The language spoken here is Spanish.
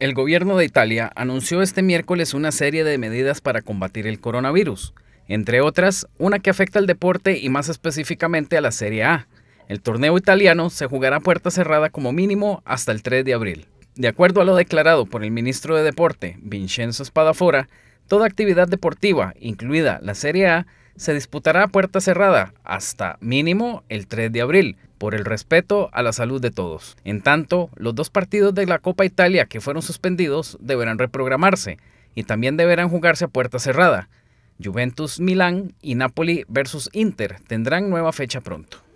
El gobierno de Italia anunció este miércoles una serie de medidas para combatir el coronavirus, entre otras, una que afecta al deporte y más específicamente a la Serie A. El torneo italiano se jugará a puerta cerrada como mínimo hasta el 3 de abril. De acuerdo a lo declarado por el ministro de Deporte, Vincenzo Spadafora, toda actividad deportiva, incluida la Serie A, se disputará a puerta cerrada hasta mínimo el 3 de abril, por el respeto a la salud de todos. En tanto, los dos partidos de la Copa Italia que fueron suspendidos deberán reprogramarse y también deberán jugarse a puerta cerrada. Juventus Milán y Napoli versus Inter tendrán nueva fecha pronto.